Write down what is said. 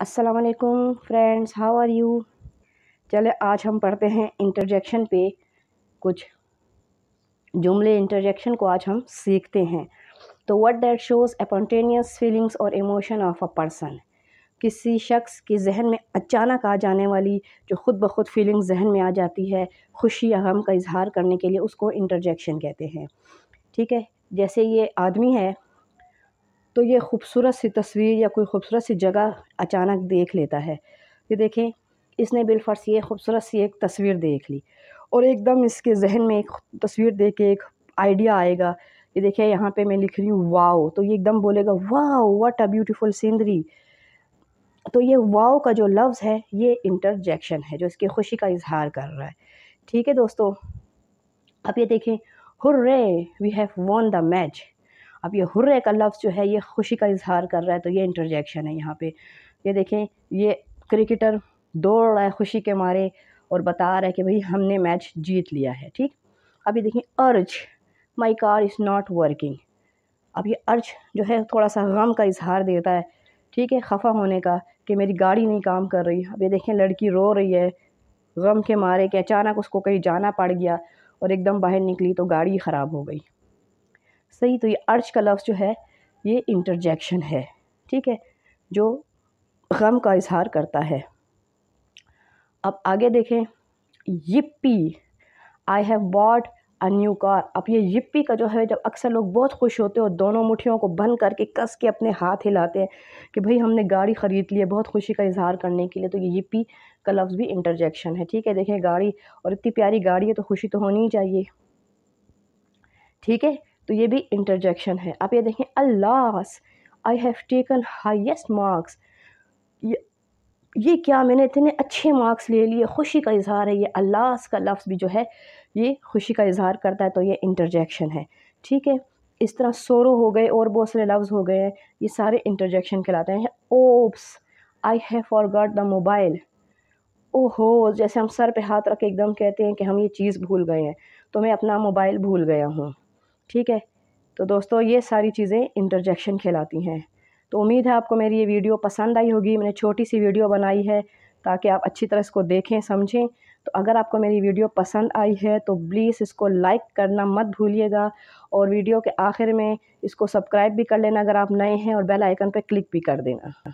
असलकुम friends how are you चले आज हम पढ़ते हैं इंटरजेक्शन पे कुछ जुमले इंटरजेक्शन को आज हम सीखते हैं तो what that shows spontaneous feelings और इमोशन ऑफ अ पर्सन किसी शख्स के जहन में अचानक आ जाने वाली जो खुद ब खुद फीलिंग जहन में आ जाती है खुशी या गम का इजहार करने के लिए उसको इंटरजेक्शन कहते हैं ठीक है जैसे ये आदमी है तो ये खूबसूरत सी तस्वीर या कोई खूबसूरत सी जगह अचानक देख लेता है ये देखें इसने बिलफर्स ये खूबसूरत सी एक तस्वीर देख ली और एकदम इसके जहन में एक तस्वीर देख के एक आइडिया आएगा ये देखिए यहाँ पे मैं लिख रही हूँ वाओ तो ये एकदम बोलेगा wow what a beautiful scenery तो ये वाओ का जो लफ्ज़ है ये इंटरजेक्शन है जो इसकी खुशी का इजहार कर रहा है ठीक है दोस्तों अब ये देखें hurray we have won the match अब ये हुर्र का लफ्ज़ जो है ये खुशी का इजहार कर रहा है तो ये इंटरजेक्शन है यहाँ पे ये देखें ये क्रिकेटर दौड़ रहा है खुशी के मारे और बता रहा है कि भाई हमने मैच जीत लिया है ठीक अब ये देखें urgh my car is not working अब ये अर्ज जो है थोड़ा सा गम का इजहार देता है ठीक है खफा होने का कि मेरी गाड़ी नहीं काम कर रही अब ये देखें लड़की रो रही है गम के मारे कि अचानक उसको कहीं जाना पड़ गया और एकदम बाहर निकली तो गाड़ी ख़राब हो गई सही तो ये अर्ज का लफ्ज़ जो है ये इंटरजेक्शन है ठीक है जो गम का इजहार करता है अब आगे देखें yippee I have bought a new car अब ये यिप्पी का जो है जब अक्सर लोग बहुत खुश होते हैं और दोनों मुठियों को बंद करके कस के अपने हाथ हिलाते हैं कि भाई हमने गाड़ी ख़रीद ली है बहुत खुशी का इजहार करने के लिए तो ये यिप्पी का लफ्ज़ भी इंटरजेक्शन है ठीक है देखें गाड़ी और इतनी प्यारी गाड़ी है तो खुशी तो होनी ही चाहिए ठीक है तो ये भी इंटरजेक्शन है आप ये देखें alas I have taken highest marks ये क्या मैंने इतने अच्छे मार्क्स ले लिए खुशी का इजहार है ये अल्लास का लफ्ज़ भी जो है ये खुशी का इजहार करता है तो ये इंटरजेक्शन है ठीक है इस तरह सोरो हो गए और बहुत सारे लफ्ज़ हो गए हैं ये सारे इंटरजेक्शन कहलाते हैं oops I have forgot the mobile ओहो जैसे हम सर पे हाथ रख के एकदम कहते हैं कि हम ये चीज़ भूल गए हैं तो मैं अपना मोबाइल भूल गया हूँ ठीक है तो दोस्तों ये सारी चीज़ें इंटरजेक्शन खिलाती हैं तो उम्मीद है आपको मेरी ये वीडियो पसंद आई होगी मैंने छोटी सी वीडियो बनाई है ताकि आप अच्छी तरह इसको देखें समझें तो अगर आपको मेरी वीडियो पसंद आई है तो प्लीज़ इसको लाइक करना मत भूलिएगा और वीडियो के आखिर में इसको सब्सक्राइब भी कर लेना अगर आप नए हैं और बेल आइकन पर क्लिक भी कर देना